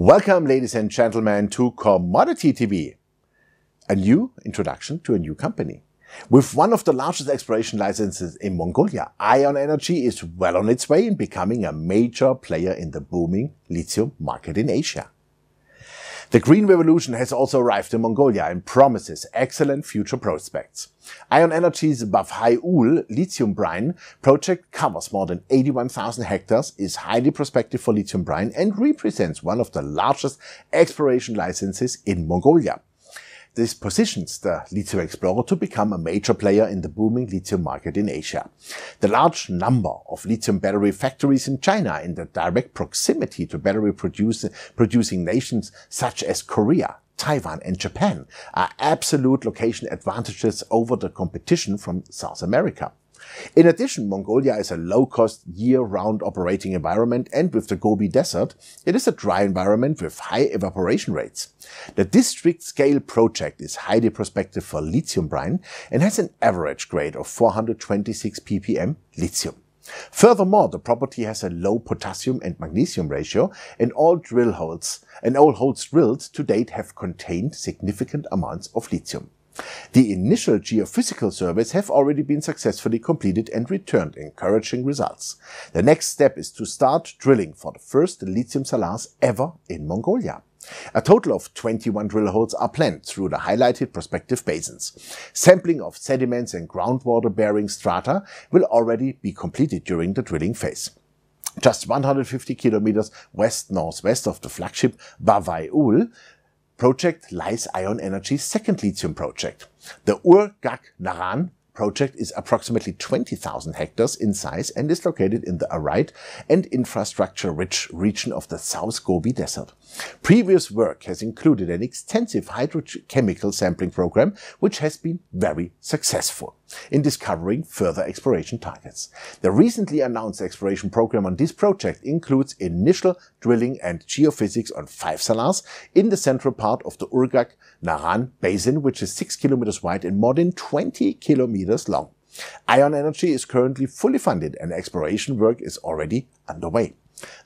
Welcome, ladies and gentlemen, to Commodity TV, a new introduction to a new company. With one of the largest exploration licenses in Mongolia, Ion Energy is well on its way in becoming a major player in the booming lithium market in Asia. The green revolution has also arrived in Mongolia and promises excellent future prospects. Ion Energy's Bafhai Ul lithium brine project covers more than 81,000 hectares, is highly prospective for lithium brine and represents one of the largest exploration licenses in Mongolia. This positions the Lithium Explorer to become a major player in the booming lithium market in Asia. The large number of lithium battery factories in China in the direct proximity to battery produce, producing nations such as Korea, Taiwan and Japan are absolute location advantages over the competition from South America. In addition, Mongolia is a low-cost year-round operating environment and with the Gobi Desert, it is a dry environment with high evaporation rates. The district-scale project is highly prospective for lithium brine and has an average grade of 426 ppm lithium. Furthermore, the property has a low potassium and magnesium ratio and all drill holes and all holes drilled to date have contained significant amounts of lithium. The initial geophysical surveys have already been successfully completed and returned encouraging results. The next step is to start drilling for the first lithium salars ever in Mongolia. A total of 21 drill holes are planned through the highlighted prospective basins. Sampling of sediments and groundwater-bearing strata will already be completed during the drilling phase. Just 150 kilometers west-northwest of the flagship Bavaiul, project lies Ion Energy's second lithium project. The Gak Naran project is approximately 20,000 hectares in size and is located in the arid and infrastructure-rich region of the South Gobi Desert. Previous work has included an extensive hydrochemical sampling program, which has been very successful in discovering further exploration targets. The recently announced exploration program on this project includes initial drilling and geophysics on five salars in the central part of the Urgak Naran basin, which is 6 kilometers wide and more than 20 kilometers long. Ion Energy is currently fully funded and exploration work is already underway.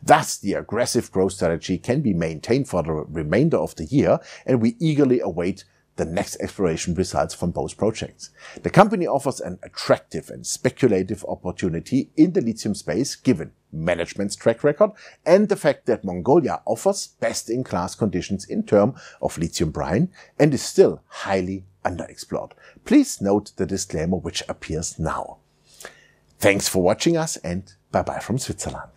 Thus, the aggressive growth strategy can be maintained for the remainder of the year and we eagerly await the next exploration results from both projects. The company offers an attractive and speculative opportunity in the lithium space given management's track record and the fact that Mongolia offers best-in-class conditions in terms of lithium brine and is still highly underexplored. Please note the disclaimer which appears now. Thanks for watching us and bye-bye from Switzerland.